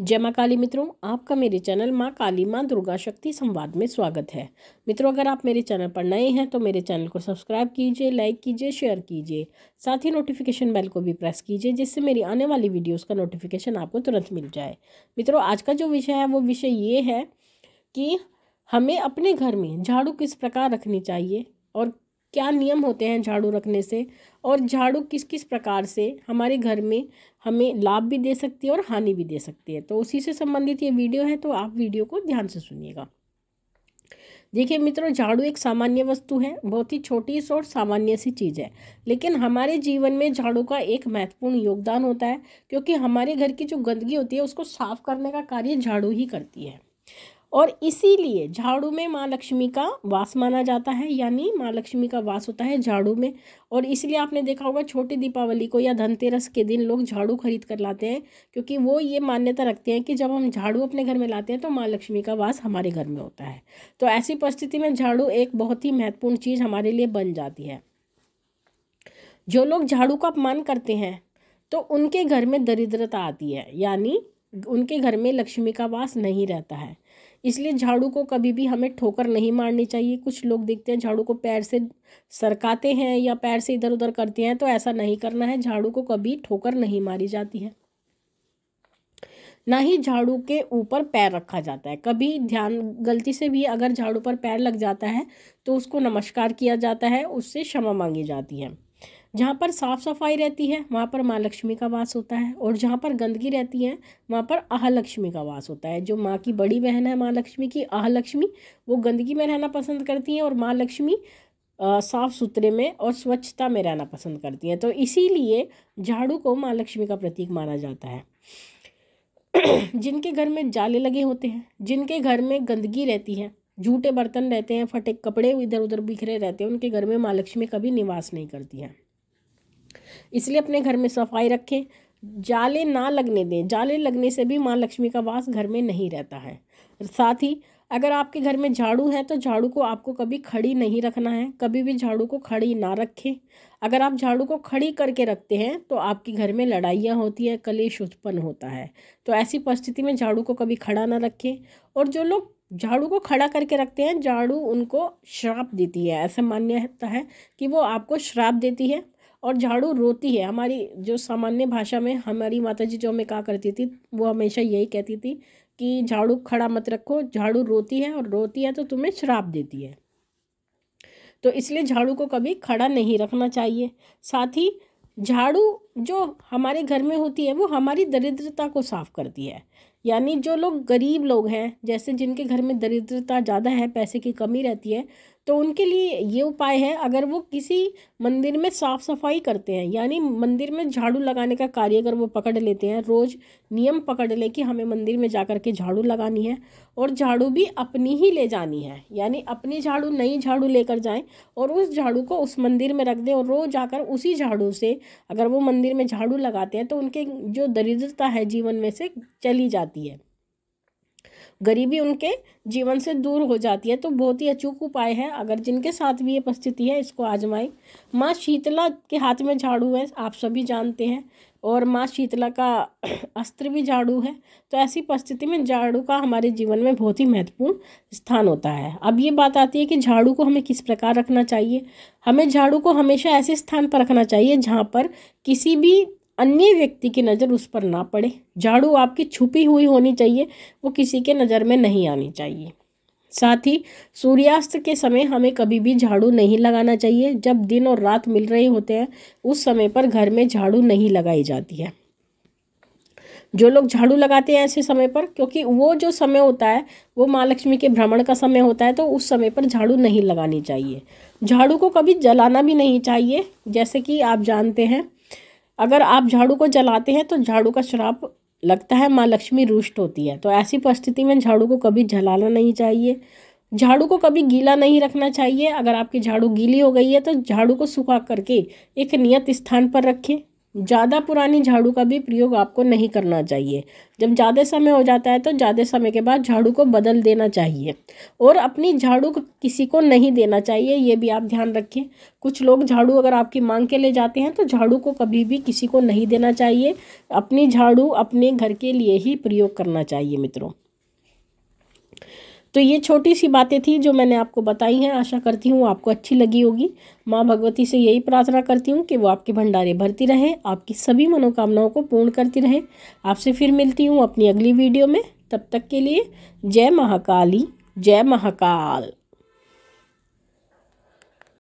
जय माँ काली मित्रों आपका मेरे चैनल माँ काली माँ दुर्गा शक्ति संवाद में स्वागत है मित्रों अगर आप मेरे चैनल पर नए हैं तो मेरे चैनल को सब्सक्राइब कीजिए लाइक कीजिए शेयर कीजिए साथ ही नोटिफिकेशन बेल को भी प्रेस कीजिए जिससे मेरी आने वाली वीडियोस का नोटिफिकेशन आपको तुरंत मिल जाए मित्रों आज का जो विषय है वो विषय ये है कि हमें अपने घर में झाड़ू किस प्रकार रखनी चाहिए और क्या नियम होते हैं झाड़ू रखने से और झाड़ू किस किस प्रकार से हमारे घर में हमें लाभ भी दे सकती है और हानि भी दे सकती है तो उसी से संबंधित ये वीडियो है तो आप वीडियो को ध्यान से सुनिएगा देखिए मित्रों झाड़ू एक सामान्य वस्तु है बहुत ही छोटी सी और सामान्य सी चीज़ है लेकिन हमारे जीवन में झाड़ू का एक महत्वपूर्ण योगदान होता है क्योंकि हमारे घर की जो गंदगी होती है उसको साफ करने का कार्य झाड़ू ही करती है और इसीलिए झाड़ू में माँ लक्ष्मी का वास माना जाता है यानी माँ लक्ष्मी का वास होता है झाड़ू में और इसलिए आपने देखा होगा छोटी दीपावली को या धनतेरस के दिन लोग झाड़ू खरीद कर लाते हैं क्योंकि वो ये मान्यता रखते हैं कि जब हम झाड़ू अपने घर में लाते हैं तो माँ लक्ष्मी का वास हमारे घर में होता है तो ऐसी परिस्थिति में झाड़ू एक बहुत ही महत्वपूर्ण चीज़ हमारे लिए बन जाती है जो लोग झाड़ू का अपमान करते हैं तो उनके घर में दरिद्रता आती है यानी उनके घर में लक्ष्मी का वास नहीं रहता है इसलिए झाड़ू को कभी भी हमें ठोकर नहीं मारनी चाहिए कुछ लोग देखते हैं झाड़ू को पैर से सरकाते हैं या पैर से इधर उधर करते हैं तो ऐसा नहीं करना है झाड़ू को कभी ठोकर नहीं मारी जाती है ना ही झाड़ू के ऊपर पैर रखा जाता है कभी ध्यान गलती से भी अगर झाड़ू पर पैर लग जाता है तो उसको नमस्कार किया जाता है उससे क्षमा मांगी जाती है जहाँ पर साफ़ सफाई रहती है वहाँ पर माँ लक्ष्मी का वास होता है और जहाँ पर गंदगी रहती है वहाँ पर आह लक्ष्मी का वास होता है जो माँ की बड़ी बहन है माँ लक्ष्मी की आह लक्ष्मी वो गंदगी में रहना पसंद करती हैं और माँ लक्ष्मी साफ़ सुथरे में और स्वच्छता में रहना पसंद करती हैं तो इसीलिए झाड़ू को माँ लक्ष्मी का प्रतीक माना जाता है जिनके घर में जाले लगे होते हैं जिनके घर में गंदगी रहती है झूठे बर्तन रहते हैं फटे कपड़े इधर उधर बिखरे रहते हैं उनके घर में माँ लक्ष्मी कभी निवास नहीं करती हैं इसलिए अपने घर में सफाई रखें जाले ना लगने दें जाले लगने से भी माँ लक्ष्मी का वास घर में नहीं रहता है साथ ही अगर आपके घर में झाड़ू है तो झाड़ू को आपको कभी खड़ी नहीं रखना है कभी भी झाड़ू को खड़ी ना रखें अगर आप झाड़ू को खड़ी करके रखते हैं तो आपके घर में लड़ाइयाँ होती हैं कलेश उत्पन्न होता है तो ऐसी परिस्थिति में झाड़ू को कभी खड़ा ना रखें और जो लोग झाड़ू को खड़ा करके रखते हैं झाड़ू उनको श्राप देती है ऐसा मान्यता है कि वो आपको श्राप देती है और झाड़ू रोती है हमारी जो सामान्य भाषा में हमारी माता जी जो हमें कहा करती थी वो हमेशा यही कहती थी कि झाड़ू खड़ा मत रखो झाड़ू रोती है और रोती है तो तुम्हें श्राप देती है तो इसलिए झाड़ू को कभी खड़ा नहीं रखना चाहिए साथ ही झाड़ू जो हमारे घर में होती है वो हमारी दरिद्रता को साफ करती है यानी जो लोग गरीब लोग हैं जैसे जिनके घर में दरिद्रता ज़्यादा है पैसे की कमी रहती है तो उनके लिए ये उपाय है अगर वो किसी मंदिर में साफ़ सफाई करते हैं यानी मंदिर में झाड़ू लगाने का कार्य अगर वो पकड़ लेते हैं रोज़ नियम पकड़ ले कि हमें मंदिर में जा कर के झाड़ू लगानी है और झाड़ू भी अपनी ही ले जानी है यानी अपनी झाड़ू नई झाड़ू लेकर जाएं और उस झाड़ू को उस मंदिर में रख दें और रोज़ जाकर उसी झाड़ू से अगर वो मंदिर में झाड़ू लगाते हैं तो उनके जो दरिद्रता है जीवन में से चली जाती है गरीबी उनके जीवन से दूर हो जाती है तो बहुत ही अचूक उपाय है अगर जिनके साथ भी ये परिस्थिति है इसको आजमाएं माँ शीतला के हाथ में झाड़ू है आप सभी जानते हैं और माँ शीतला का अस्त्र भी झाड़ू है तो ऐसी परिस्थिति में झाड़ू का हमारे जीवन में बहुत ही महत्वपूर्ण स्थान होता है अब ये बात आती है कि झाड़ू को हमें किस प्रकार रखना चाहिए हमें झाड़ू को हमेशा ऐसे स्थान पर रखना चाहिए जहाँ पर किसी भी अन्य व्यक्ति की नज़र उस पर ना पड़े झाड़ू आपकी छुपी हुई होनी चाहिए वो किसी के नज़र में नहीं आनी चाहिए साथ ही सूर्यास्त के समय हमें कभी भी झाड़ू नहीं लगाना चाहिए जब दिन और रात मिल रहे होते हैं उस समय पर घर में झाड़ू नहीं लगाई जाती है जो लोग झाड़ू लगाते हैं ऐसे समय पर क्योंकि वो जो समय होता है वो माँ लक्ष्मी के भ्रमण का समय होता है तो उस समय पर झाड़ू नहीं लगानी चाहिए झाड़ू को कभी जलाना भी नहीं चाहिए जैसे कि आप जानते हैं अगर आप झाड़ू को जलाते हैं तो झाड़ू का श्राप लगता है माँ लक्ष्मी रुष्ट होती है तो ऐसी परिस्थिति में झाड़ू को कभी जलाना नहीं चाहिए झाड़ू को कभी गीला नहीं रखना चाहिए अगर आपकी झाड़ू गीली हो गई है तो झाड़ू को सुखा करके एक नियत स्थान पर रखें ज़्यादा पुरानी झाड़ू का भी प्रयोग आपको नहीं करना चाहिए जब ज़्यादा समय हो जाता है तो ज़्यादा समय के बाद झाड़ू को बदल देना चाहिए और अपनी झाड़ू किसी को नहीं देना चाहिए ये भी आप ध्यान रखें कुछ लोग झाड़ू अगर आपकी मांग के ले जाते हैं तो झाड़ू को कभी भी किसी को नहीं देना चाहिए अपनी झाड़ू अपने घर के लिए ही प्रयोग करना चाहिए मित्रों तो ये छोटी सी बातें थी जो मैंने आपको बताई हैं आशा करती हूँ आपको अच्छी लगी होगी माँ भगवती से यही प्रार्थना करती हूँ कि वो आपके भंडारे भरती रहें आपकी सभी मनोकामनाओं को पूर्ण करती रहे आपसे फिर मिलती हूँ अपनी अगली वीडियो में तब तक के लिए जय महाकाली जय महाकाल